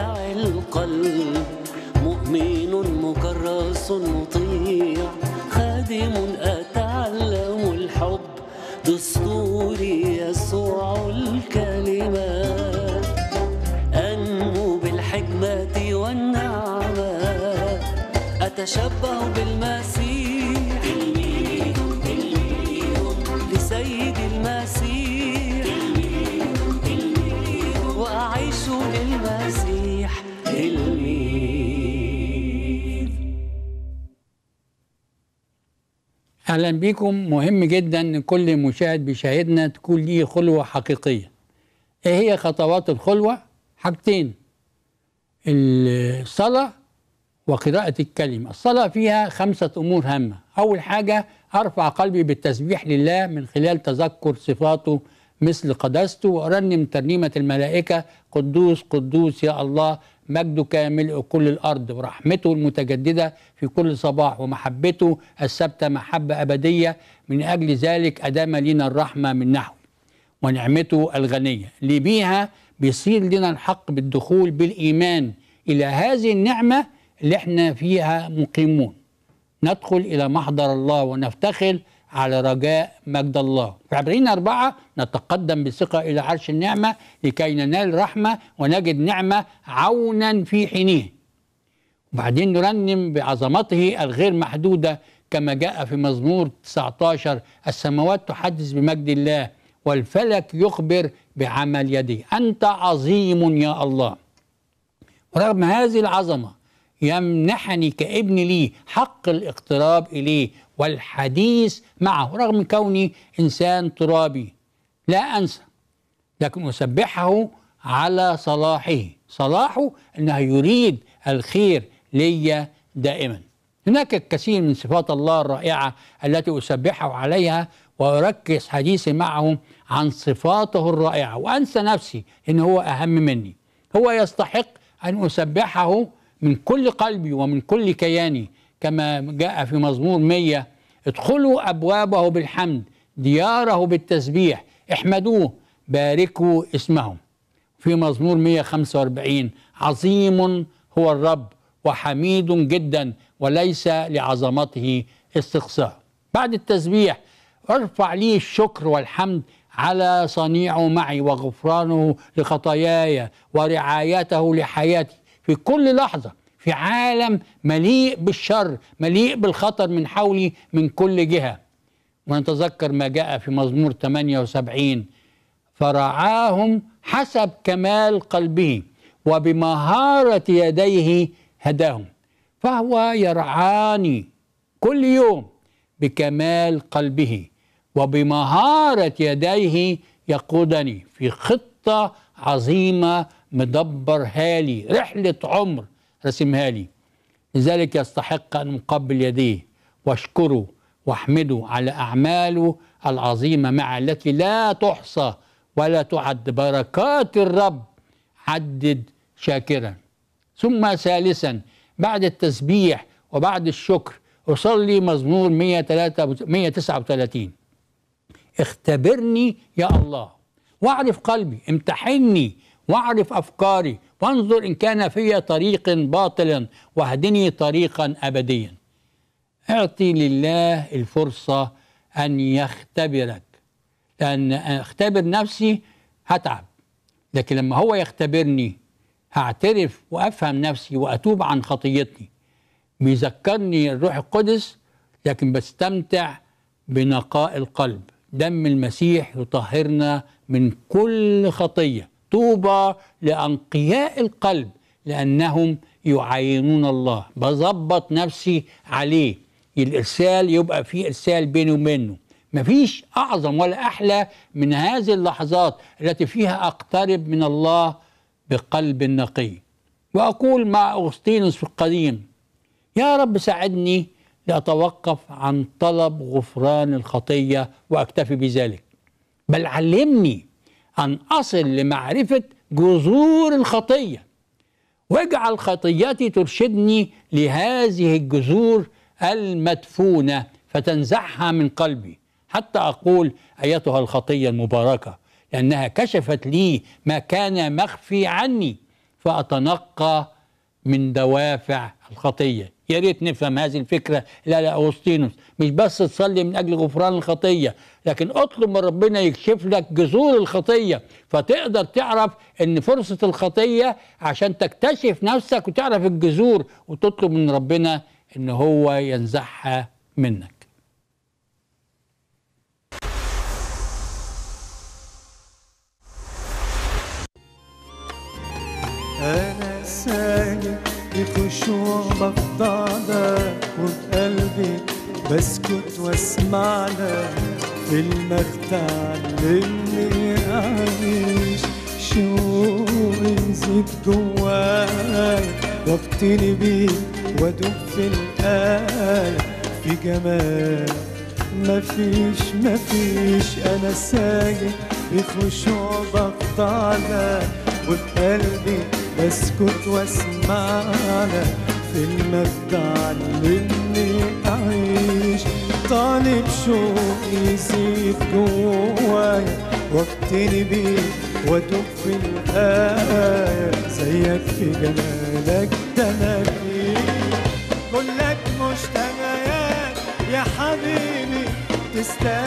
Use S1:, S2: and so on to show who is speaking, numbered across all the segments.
S1: القلب مؤمن مكرس مطيع خادم أتعلم الحب دستوري يسوع الكلمة أنمو بالحكمة والنعمة أتشبه بالمسيح
S2: اهلا بيكم مهم جدا ان كل مشاهد بيشاهدنا تكون ليه خلوه حقيقيه ايه هي خطوات الخلوه حاجتين الصلاه وقراءه الكلمه الصلاه فيها خمسه امور هامه اول حاجه ارفع قلبي بالتسبيح لله من خلال تذكر صفاته مثل قداسته وارنم ترنيمه الملائكه قدوس قدوس يا الله مجده كامل كل الأرض ورحمته المتجددة في كل صباح ومحبته الثابتة محبة أبدية من أجل ذلك أدام لنا الرحمة من نحو ونعمته الغنية اللي بيها بيصير لنا الحق بالدخول بالإيمان إلى هذه النعمة اللي احنا فيها مقيمون ندخل إلى محضر الله ونفتخر على رجاء مجد الله في عبرين أربعة نتقدم بثقة إلى عرش النعمة لكي ننال رحمة ونجد نعمة عونا في حينه وبعدين نرنم بعظمته الغير محدودة كما جاء في مزمور 19 السماوات تحدث بمجد الله والفلك يخبر بعمل يده أنت عظيم يا الله ورغم هذه العظمة يمنحني كابن لي حق الاقتراب اليه والحديث معه رغم كوني انسان ترابي لا انسى لكن اسبحه على صلاحه صلاحه انه يريد الخير لي دائما هناك الكثير من صفات الله الرائعه التي اسبحه عليها واركز حديثي معه عن صفاته الرائعه وانسى نفسي ان هو اهم مني هو يستحق ان اسبحه من كل قلبي ومن كل كياني كما جاء في مزمور 100 ادخلوا أبوابه بالحمد دياره بالتسبيح احمدوه باركوا اسمهم في مزمور 145 عظيم هو الرب وحميد جدا وليس لعظمته استقصاء بعد التسبيح ارفع لي الشكر والحمد على صنيعه معي وغفرانه لخطاياي ورعايته لحياتي في كل لحظه في عالم مليء بالشر مليء بالخطر من حولي من كل جهه ونتذكر ما جاء في مزمور 78 فرعاهم حسب كمال قلبه وبمهاره يديه هداهم فهو يرعاني كل يوم بكمال قلبه وبمهاره يديه يقودني في خطه عظيمه مدبر هالي رحلة عمر رسمها لي لذلك يستحق أن أقبل يديه واشكره واحمده على أعماله العظيمة مع التي لا تحصى ولا تعد بركات الرب عدد شاكرا ثم ثالثا بعد التسبيح وبعد الشكر أصلي مزمور 139 اختبرني يا الله واعرف قلبي امتحني واعرف أفكاري وانظر إن كان في طريق باطل واهدني طريقا أبديا اعطي لله الفرصة أن يختبرك لأن أختبر نفسي هتعب لكن لما هو يختبرني هعترف وأفهم نفسي وأتوب عن خطيتي بيذكرني الروح القدس لكن بستمتع بنقاء القلب دم المسيح يطهرنا من كل خطيه طوبى لأنقياء القلب لأنهم يعينون الله بظبط نفسي عليه الإرسال يبقى في إرسال بيني وبينه مفيش أعظم ولا أحلى من هذه اللحظات التي فيها أقترب من الله بقلب نقي وأقول مع أغسطينوس في القديم يا رب ساعدني لأتوقف عن طلب غفران الخطية وأكتفي بذلك بل علمني أن أصل لمعرفة جذور الخطية واجعل خطيتي ترشدني لهذه الجذور المدفونة فتنزعها من قلبي حتى أقول أيتها الخطية المباركة لأنها كشفت لي ما كان مخفي عني فأتنقى من دوافع الخطية يا ريت نفهم هذه الفكرة لا لا أوسطينوس مش بس تصلي من أجل غفران الخطية لكن اطلب من ربنا يكشف لك جذور الخطيه فتقدر تعرف ان فرصه الخطيه عشان تكتشف نفسك وتعرف الجذور وتطلب من ربنا ان هو ينزعها منك
S3: أنا ساجد بخشوع بخضع لك وبقلبي بسكت واسمع لك بالمقطع اللي أعيش شعور يزيد جواي وابتلي بيه وادوب في القلب في جمال مفيش مفيش أنا ساجد بخشوع بقطع وبقلبي بسكت واسمعنا في المجد علمني طالب شوق يزيد جوايا وابتني بيك وادوب في الآية زيك في جمالك ده أنا كلك مشتاق يا حبيبي تستاهل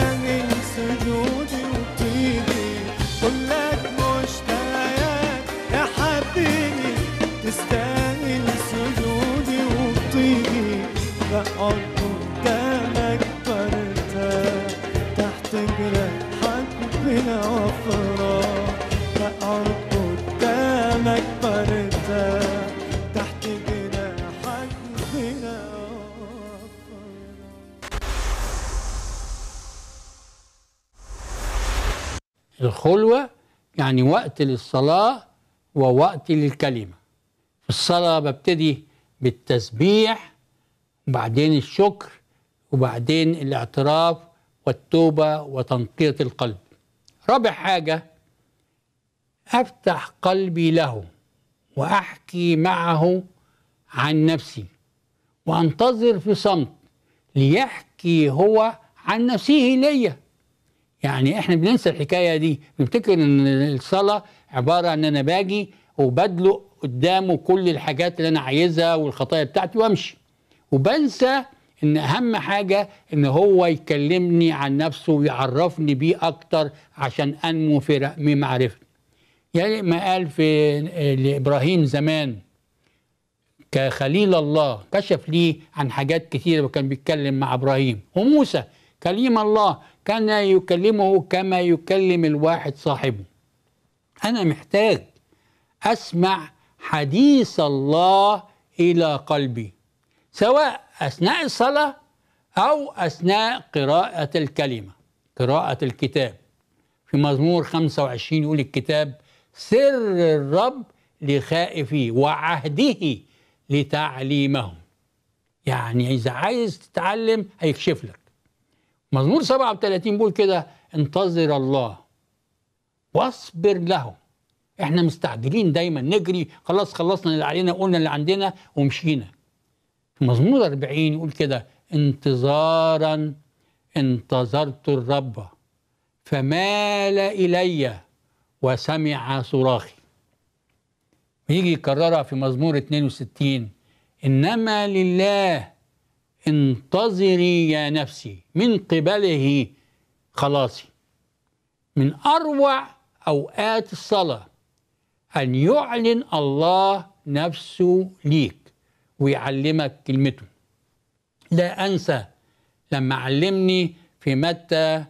S2: الخلوة يعني وقت للصلاة ووقت للكلمة في الصلاة ببتدي بالتسبيح وبعدين الشكر وبعدين الاعتراف والتوبة وتنقية القلب رابع حاجة أفتح قلبي له وأحكي معه عن نفسي وأنتظر في صمت ليحكي هو عن نفسه ليّ يعني احنا بننسى الحكايه دي بنفتكر ان الصلاه عباره ان انا باجي وبدلق قدامه كل الحاجات اللي انا عايزها والخطايا بتاعتي وامشي وبنسى ان اهم حاجه ان هو يكلمني عن نفسه ويعرفني بيه اكتر عشان انمو في رقم معرفه يعني ما قال في لابراهيم زمان كخليل الله كشف لي عن حاجات كتيره وكان بيتكلم مع ابراهيم وموسى كليم الله كان يكلمه كما يكلم الواحد صاحبه أنا محتاج أسمع حديث الله إلى قلبي سواء أثناء الصلاة أو أثناء قراءة الكلمة قراءة الكتاب في مزمور 25 يقول الكتاب سر الرب لخائفيه وعهده لتعليمهم يعني إذا عايز تتعلم هيكشف لك مزمور 37 بيقول كده انتظر الله واصبر له احنا مستعجلين دايما نجري خلاص خلصنا اللي علينا قلنا اللي عندنا ومشينا مزمور 40 يقول كده انتظارا انتظرت الرب فمال الي وسمع صراخي ويجي يكررها في مزمور 62 انما لله انتظري يا نفسي من قبله خلاصي من اروع اوقات الصلاه ان يعلن الله نفسه ليك ويعلمك كلمته لا انسى لما علمني في متى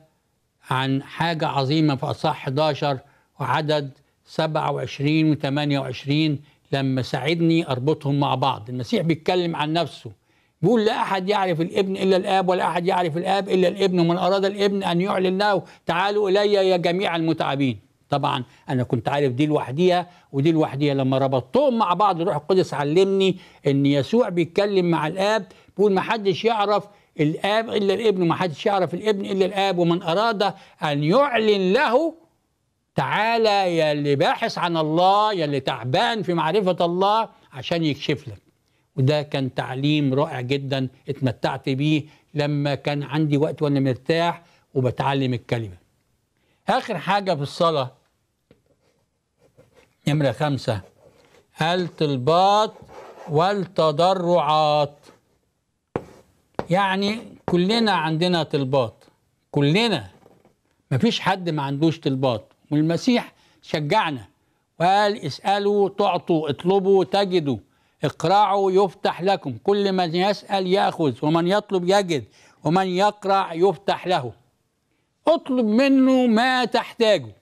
S2: عن حاجه عظيمه في اصح 11 وعدد 27 و28 لما ساعدني اربطهم مع بعض المسيح بيتكلم عن نفسه بيقول لا أحد يعرف الابن إلا الآب ولا أحد يعرف الآب إلا الابن ومن أراد الابن أن يعلن له تعالوا إلي يا جميع المتعبين طبعا أنا كنت عارف دي لوحديها ودي لوحديها لما ربطتهم مع بعض الروح القدس علمني إن يسوع بيتكلم مع الآب بيقول ما حدش يعرف الآب إلا الابن وما حدش يعرف الابن إلا الآب ومن أراد أن يعلن له تعالى يا اللي باحث عن الله يا اللي تعبان في معرفة الله عشان يكشف لك وده كان تعليم رائع جدا اتمتعت بيه لما كان عندي وقت وانا مرتاح وبتعلم الكلمه اخر حاجه في الصلاه نمره خمسه التلباط والتضرعات يعني كلنا عندنا تلباط كلنا مفيش حد ما عندوش تلباط والمسيح شجعنا وقال اسألوا تعطوا اطلبوا تجدوا اقرعوا يفتح لكم كل من يسأل يأخذ ومن يطلب يجد ومن يقرع يفتح له اطلب منه ما تحتاجه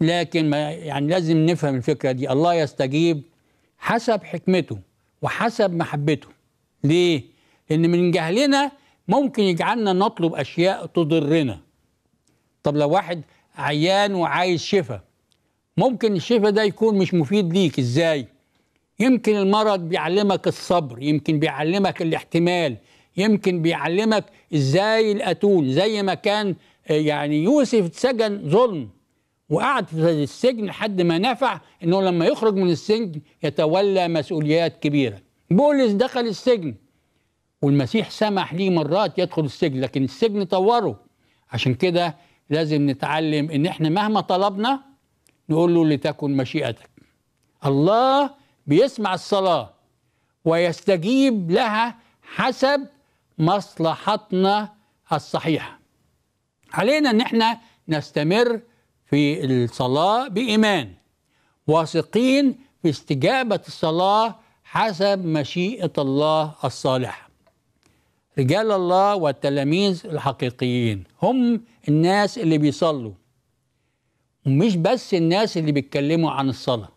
S2: لكن ما يعني لازم نفهم الفكرة دي الله يستجيب حسب حكمته وحسب محبته ليه؟ لأن من جهلنا ممكن يجعلنا نطلب أشياء تضرنا طب لو واحد عيان وعايز شفاء ممكن الشفاء ده يكون مش مفيد ليك ازاي يمكن المرض بيعلمك الصبر يمكن بيعلمك الاحتمال يمكن بيعلمك ازاي الاتون زي ما كان آه، يعني يوسف اتسجن ظلم وقعد في السجن لحد ما نفع انه لما يخرج من السجن يتولى مسؤوليات كبيره بولس دخل السجن والمسيح سمح ليه مرات يدخل السجن لكن السجن طوره عشان كده لازم نتعلم ان احنا مهما طلبنا نقول له لتكن مشيئتك الله بيسمع الصلاة ويستجيب لها حسب مصلحتنا الصحيحة علينا أن احنا نستمر في الصلاة بإيمان واثقين في استجابة الصلاة حسب مشيئة الله الصالحة رجال الله والتلاميذ الحقيقيين هم الناس اللي بيصلوا ومش بس الناس اللي بيتكلموا عن الصلاة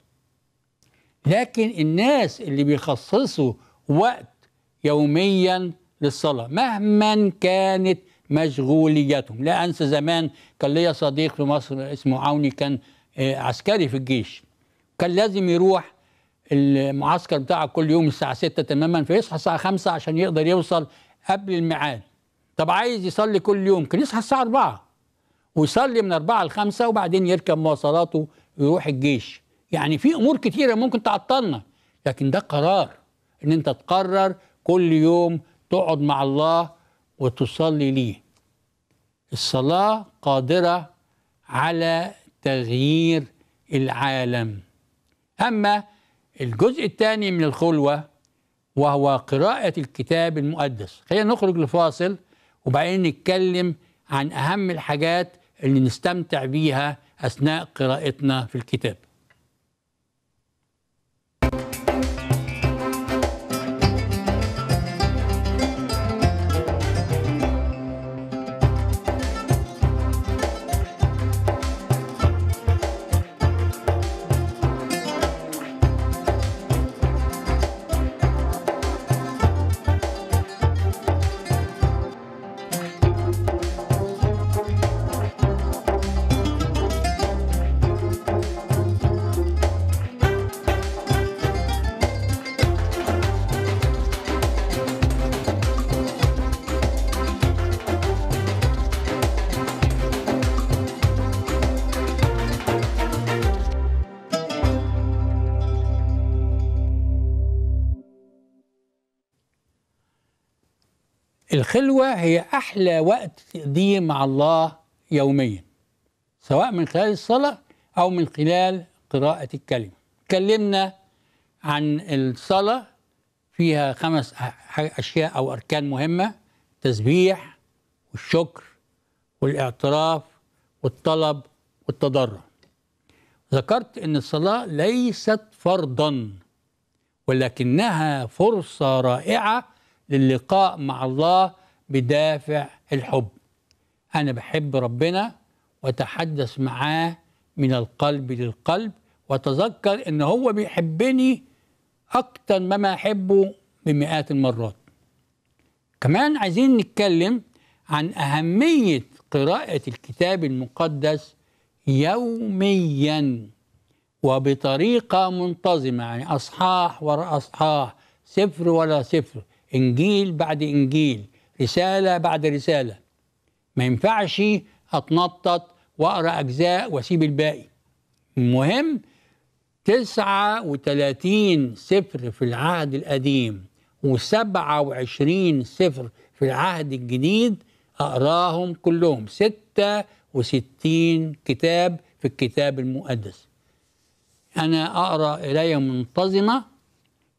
S2: لكن الناس اللي بيخصصوا وقت يوميا للصلاة مهما كانت مشغوليتهم لا أنسى زمان كان ليا صديق في مصر اسمه عوني كان آه، عسكري في الجيش كان لازم يروح المعسكر بتاعه كل يوم الساعة 6 تماما فيصحى الساعة 5 عشان يقدر يوصل قبل الميعاد طب عايز يصلي كل يوم كان يصحى الساعة 4 ويصلي من 4 ل 5 وبعدين يركب مواصلاته ويروح الجيش يعني في امور كتيره ممكن تعطلنا لكن ده قرار ان انت تقرر كل يوم تقعد مع الله وتصلي ليه الصلاه قادره على تغيير العالم اما الجزء الثاني من الخلوه وهو قراءه الكتاب المقدس خلينا نخرج لفاصل وبعدين نتكلم عن اهم الحاجات اللي نستمتع بيها اثناء قراءتنا في الكتاب الخلوة هي أحلى وقت تقضيه مع الله يوميا سواء من خلال الصلاة أو من خلال قراءة الكلمة تكلمنا عن الصلاة فيها خمس أشياء أو أركان مهمة التسبيح والشكر والاعتراف والطلب والتضرع ذكرت أن الصلاة ليست فرضا ولكنها فرصة رائعة للقاء مع الله بدافع الحب أنا بحب ربنا وتحدث معاه من القلب للقلب وتذكر ان هو بيحبني اكتر مما احبه بمئات المرات كمان عايزين نتكلم عن اهميه قراءه الكتاب المقدس يوميا وبطريقه منتظمه يعني اصحاح ورا اصحاح سفر ورا سفر انجيل بعد انجيل رساله بعد رساله ما ينفعش اتنطط واقرا اجزاء واسيب الباقي المهم 39 سفر في العهد القديم و27 سفر في العهد الجديد اقراهم كلهم 66 كتاب في الكتاب المقدس انا اقرا الي منتظمه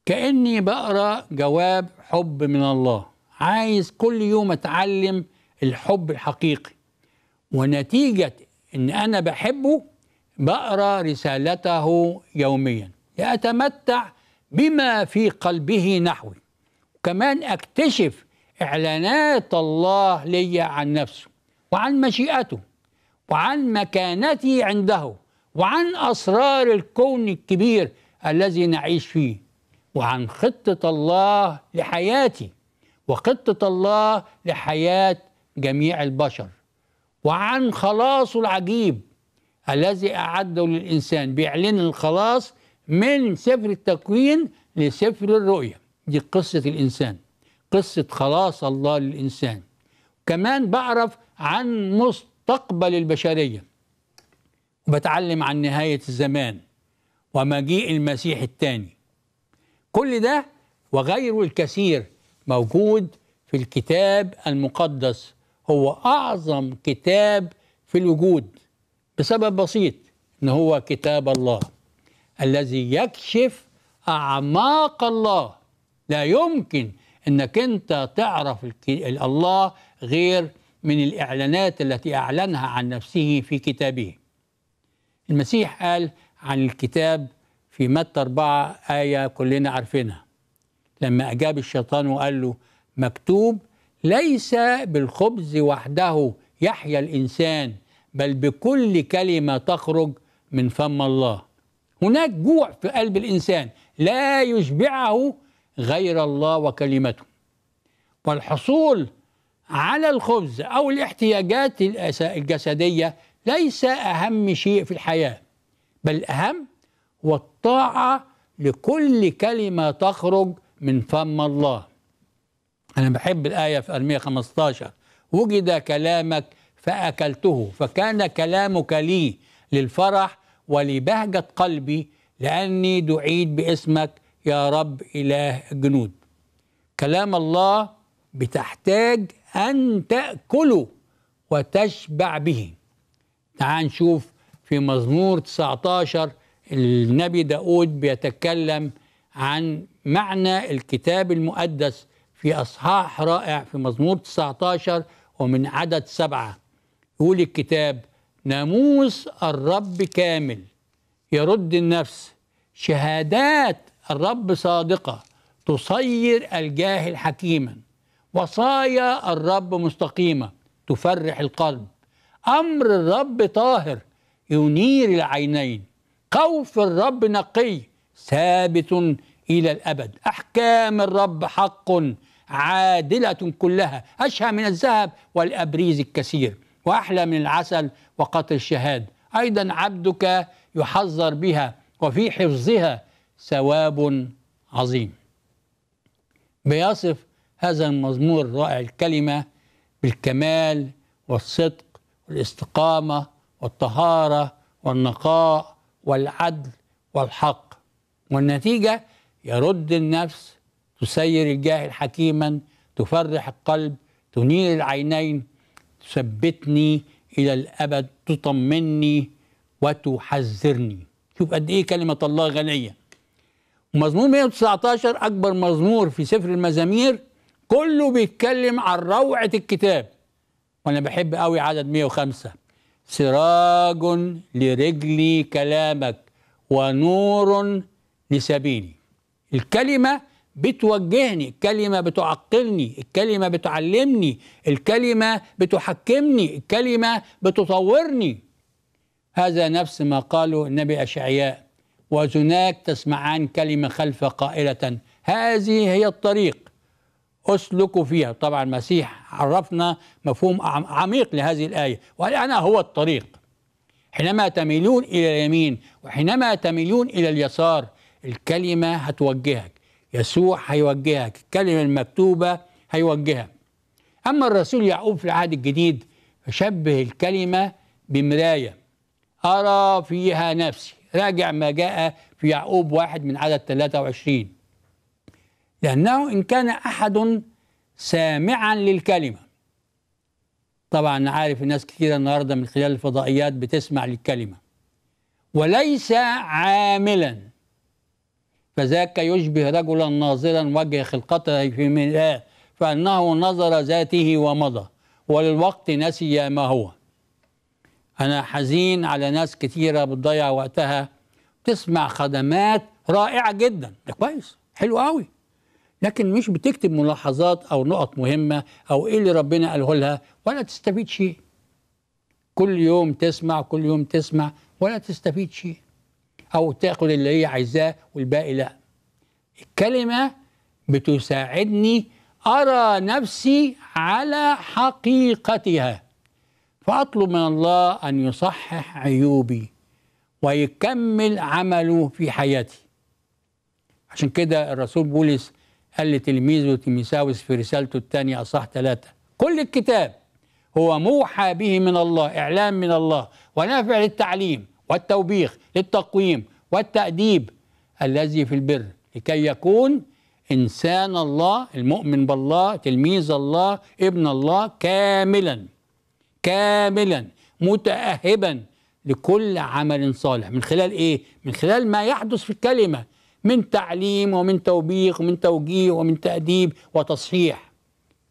S2: كاني بقرا جواب حب من الله عايز كل يوم اتعلم الحب الحقيقي ونتيجه ان انا بحبه بقرا رسالته يوميا لاتمتع بما في قلبه نحوي وكمان اكتشف اعلانات الله لي عن نفسه وعن مشيئته وعن مكانتي عنده وعن اسرار الكون الكبير الذي نعيش فيه وعن خطة الله لحياتي وخطة الله لحياة جميع البشر وعن خلاصه العجيب الذي أعده للإنسان بيعلن الخلاص من سفر التكوين لسفر الرؤية دي قصة الإنسان قصة خلاص الله للإنسان كمان بعرف عن مستقبل البشرية وبتعلم عن نهاية الزمان ومجيء المسيح الثاني كل ده وغيره الكثير موجود في الكتاب المقدس هو أعظم كتاب في الوجود بسبب بسيط إن هو كتاب الله الذي يكشف أعماق الله لا يمكن إنك أنت تعرف الله غير من الإعلانات التي أعلنها عن نفسه في كتابه المسيح قال عن الكتاب في متى أربعة آية كلنا عارفينها لما أجاب الشيطان وقال له مكتوب ليس بالخبز وحده يحيا الإنسان بل بكل كلمة تخرج من فم الله هناك جوع في قلب الإنسان لا يشبعه غير الله وكلمته والحصول على الخبز أو الاحتياجات الجسدية ليس أهم شيء في الحياة بل أهم والطاعة لكل كلمة تخرج من فم الله أنا بحب الآية في أرمية 15 وجد كلامك فأكلته فكان كلامك لي للفرح ولبهجة قلبي لأني دعيت باسمك يا رب إله الجنود كلام الله بتحتاج أن تأكله وتشبع به تعال نشوف في مزمور 19 النبي داود بيتكلم عن معنى الكتاب المقدس في أصحاح رائع في مزمور 19 ومن عدد سبعة يقول الكتاب ناموس الرب كامل يرد النفس شهادات الرب صادقة تصير الجاهل حكيما وصايا الرب مستقيمة تفرح القلب أمر الرب طاهر ينير العينين خوف الرب نقي ثابت إلى الأبد أحكام الرب حق عادلة كلها أشهى من الذهب والأبريز الكثير وأحلى من العسل وقطر الشهاد أيضا عبدك يحذر بها وفي حفظها ثواب عظيم بيصف هذا المزمور رائع الكلمة بالكمال والصدق والاستقامة والطهارة والنقاء والعدل والحق والنتيجة يرد النفس تسير الجاهل حكيما تفرح القلب تنير العينين تثبتني إلى الأبد تطمني وتحذرني شوف قد إيه كلمة الله غنية ومزمور 119 أكبر مزمور في سفر المزامير كله بيتكلم عن روعة الكتاب وأنا بحب قوي عدد 105 سراج لرجلي كلامك ونور لسبيلي الكلمة بتوجهني الكلمة بتعقلني الكلمة بتعلمني الكلمة بتحكمني الكلمة بتطورني هذا نفس ما قاله النبي أشعياء وزناك تسمعان كلمة خلف قائلة هذه هي الطريق اسلكوا فيها طبعا المسيح عرفنا مفهوم عميق لهذه الآية وقال أنا هو الطريق حينما تميلون إلى اليمين وحينما تميلون إلى اليسار الكلمة هتوجهك يسوع هيوجهك الكلمة المكتوبة هيوجهك أما الرسول يعقوب في العهد الجديد فشبه الكلمة بمراية أرى فيها نفسي راجع ما جاء في يعقوب واحد من عدد 23 لأنه إن كان أحد سامعا للكلمة طبعا أنا عارف الناس كثيرة النهاردة من خلال الفضائيات بتسمع للكلمة وليس عاملا فذاك يشبه رجلا ناظرا وجه خلقته في مرآة فأنه نظر ذاته ومضى وللوقت نسي ما هو أنا حزين على ناس كثيرة بتضيع وقتها تسمع خدمات رائعة جدا ده كويس حلو قوي لكن مش بتكتب ملاحظات او نقط مهمه او ايه اللي ربنا قاله لها ولا تستفيد شيء كل يوم تسمع كل يوم تسمع ولا تستفيد شيء او تاخد اللي هي عايزاه والباقي لا الكلمه بتساعدني ارى نفسي على حقيقتها فاطلب من الله ان يصحح عيوبي ويكمل عمله في حياتي عشان كده الرسول بولس قال لتلميذه تيميساوس في رسالته الثانية أصح ثلاثة كل الكتاب هو موحى به من الله إعلام من الله ونافع للتعليم والتوبيخ للتقويم والتأديب الذي في البر لكي يكون إنسان الله المؤمن بالله تلميذ الله ابن الله كاملا كاملا متأهبا لكل عمل صالح من خلال إيه؟ من خلال ما يحدث في الكلمة من تعليم ومن توبيخ ومن توجيه ومن تأديب وتصحيح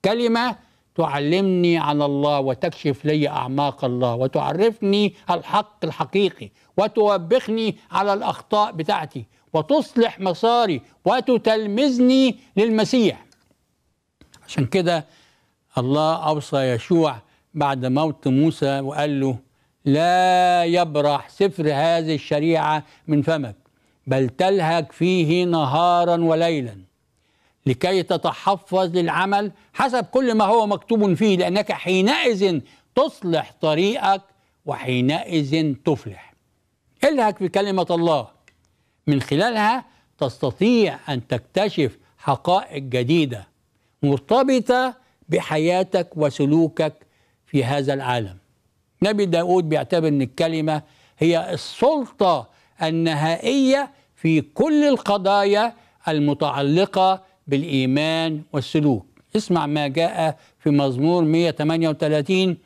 S2: كلمة تعلمني عن الله وتكشف لي أعماق الله وتعرفني الحق الحقيقي وتوبخني على الأخطاء بتاعتي وتصلح مساري وتتلمذني للمسيح عشان كده الله أوصى يشوع بعد موت موسى وقال له لا يبرح سفر هذه الشريعة من فمك بل تلهج فيه نهارا وليلا لكي تتحفظ للعمل حسب كل ما هو مكتوب فيه لأنك حينئذ تصلح طريقك وحينئذ تفلح الهك في كلمة الله من خلالها تستطيع أن تكتشف حقائق جديدة مرتبطة بحياتك وسلوكك في هذا العالم نبي داود بيعتبر أن الكلمة هي السلطة النهائيه في كل القضايا المتعلقه بالايمان والسلوك. اسمع ما جاء في مزمور 138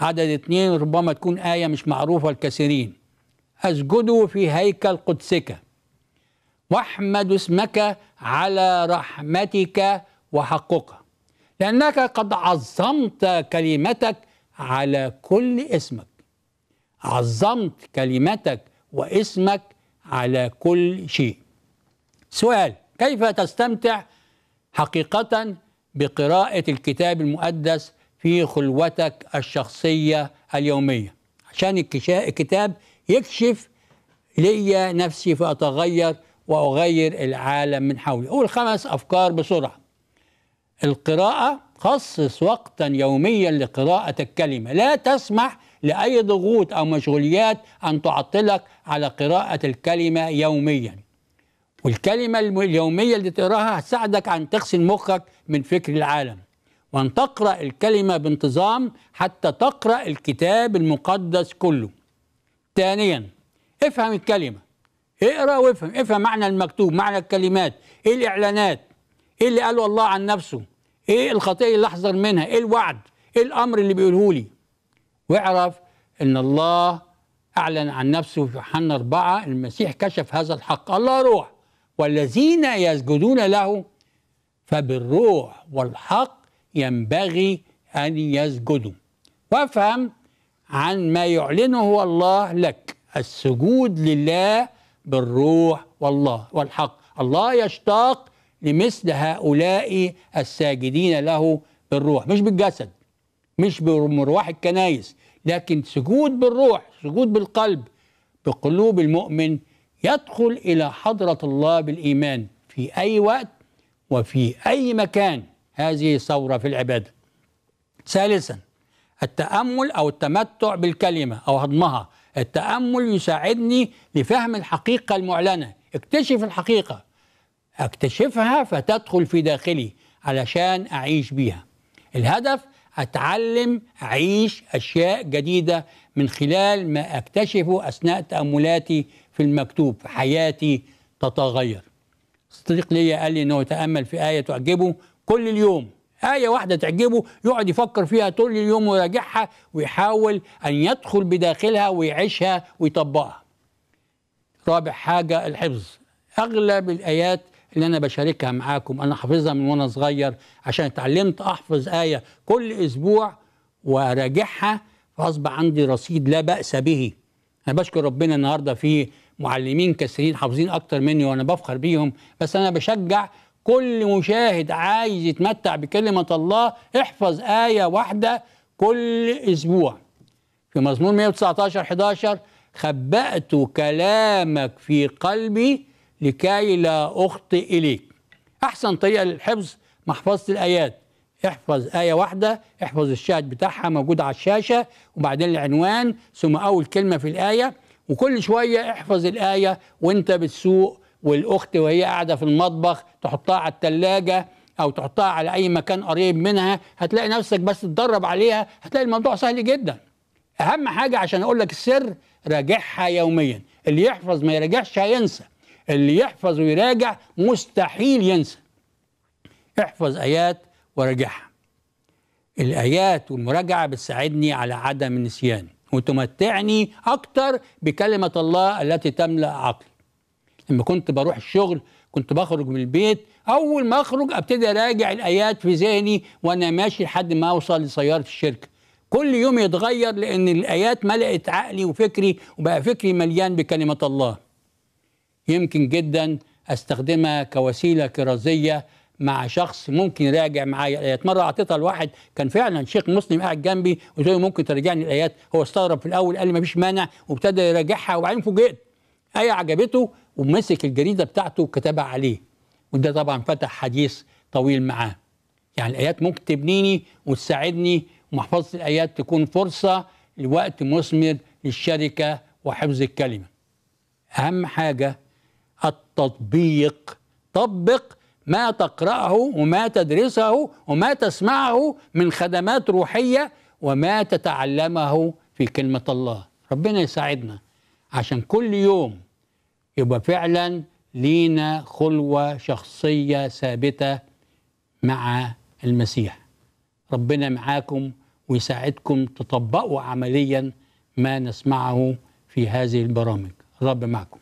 S2: عدد اثنين ربما تكون آية مش معروفة الكثيرين أسجدوا في هيكل قدسك واحمد اسمك على رحمتك وحقك لأنك قد عظمت كلمتك على كل اسمك عظمت كلمتك واسمك على كل شيء سؤال كيف تستمتع حقيقة بقراءة الكتاب المقدس في خلوتك الشخصية اليومية عشان الكتاب يكشف لي نفسي فأتغير وأغير العالم من حولي أول خمس أفكار بسرعة القراءة خصص وقتا يوميا لقراءة الكلمة لا تسمح لأي ضغوط أو مشغوليات أن تعطلك على قراءة الكلمة يوميا والكلمة اليومية اللي تقراها هتساعدك أن تغسل مخك من فكر العالم وأن تقرأ الكلمة بانتظام حتى تقرأ الكتاب المقدس كله ثانيا افهم الكلمة اقرأ وافهم افهم معنى المكتوب معنى الكلمات ايه الإعلانات ايه اللي قاله الله عن نفسه ايه الخطيئة اللي احذر منها ايه الوعد ايه الامر اللي بيقوله لي واعرف ان الله اعلن عن نفسه في يوحنا أربعة المسيح كشف هذا الحق الله روح والذين يسجدون له فبالروح والحق ينبغي ان يسجدوا وافهم عن ما يعلنه الله لك السجود لله بالروح والله والحق الله يشتاق لمثل هؤلاء الساجدين له بالروح مش بالجسد مش بمروح الكنايس لكن سجود بالروح سجود بالقلب بقلوب المؤمن يدخل إلى حضرة الله بالإيمان في أي وقت وفي أي مكان هذه ثورة في العبادة ثالثا التأمل أو التمتع بالكلمة أو هضمها التأمل يساعدني لفهم الحقيقة المعلنة اكتشف الحقيقة اكتشفها فتدخل في داخلي علشان أعيش بيها الهدف أتعلم أعيش أشياء جديدة من خلال ما أكتشفه أثناء تأملاتي في المكتوب في حياتي تتغير صديق ليا قال لي أنه يتأمل في آية تعجبه كل اليوم آية واحدة تعجبه يقعد يفكر فيها طول اليوم ويراجعها ويحاول أن يدخل بداخلها ويعيشها ويطبقها رابع حاجة الحفظ أغلب الآيات اللي انا بشاركها معاكم انا حافظها من وانا صغير عشان اتعلمت احفظ ايه كل اسبوع واراجعها فاصبح عندي رصيد لا باس به انا بشكر ربنا النهارده في معلمين كثيرين حافظين اكتر مني وانا بفخر بيهم بس انا بشجع كل مشاهد عايز يتمتع بكلمه الله احفظ ايه واحده كل اسبوع في مزمور 119 11 خبأت كلامك في قلبي لكي لا أخطئ إليك أحسن طريقة للحفظ محفظة الآيات احفظ آية واحدة احفظ الشاهد بتاعها موجود على الشاشة وبعدين العنوان ثم أول كلمة في الآية وكل شوية احفظ الآية وانت بتسوق والأخت وهي قاعدة في المطبخ تحطها على التلاجة أو تحطها على أي مكان قريب منها هتلاقي نفسك بس تدرب عليها هتلاقي الموضوع سهل جدا أهم حاجة عشان أقول لك السر راجعها يوميا اللي يحفظ ما يراجعش هينسى اللي يحفظ ويراجع مستحيل ينسى احفظ آيات وراجعها الآيات والمراجعة بتساعدني على عدم النسيان وتمتعني أكتر بكلمة الله التي تملأ عقلي لما كنت بروح الشغل كنت بخرج من البيت أول ما أخرج أبتدي أراجع الآيات في ذهني وأنا ماشي لحد ما أوصل لسيارة الشركة كل يوم يتغير لأن الآيات ملأت عقلي وفكري وبقى فكري مليان بكلمة الله يمكن جدا استخدمها كوسيله كرازيه مع شخص ممكن يراجع معايا الايات مره اعطيتها لواحد كان فعلا شيخ مسلم قاعد جنبي قلت له ممكن تراجعني الايات هو استغرب في الاول قال لي مفيش مانع وابتدى يراجعها وبعدين فوجئت ايه عجبته ومسك الجريده بتاعته وكتبها عليه وده طبعا فتح حديث طويل معاه يعني الايات ممكن تبنيني وتساعدني ومحفظه الايات تكون فرصه لوقت مثمر للشركه وحفظ الكلمه اهم حاجه التطبيق طبق ما تقرأه وما تدرسه وما تسمعه من خدمات روحية وما تتعلمه في كلمة الله ربنا يساعدنا عشان كل يوم يبقى فعلا لينا خلوة شخصية ثابتة مع المسيح ربنا معاكم ويساعدكم تطبقوا عمليا ما نسمعه في هذه البرامج الرب معكم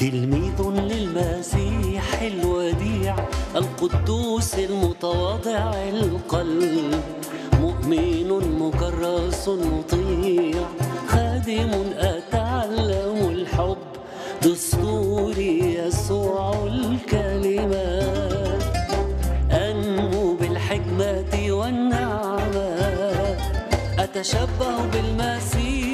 S1: تلميذ للمسيح الوديع القدوس المتواضع القلب مؤمن مكرس مطيع خادم أتعلم الحب دستور يسوع الكلمة أنمو بالحكمة والنعمة أتشبه بالمسيح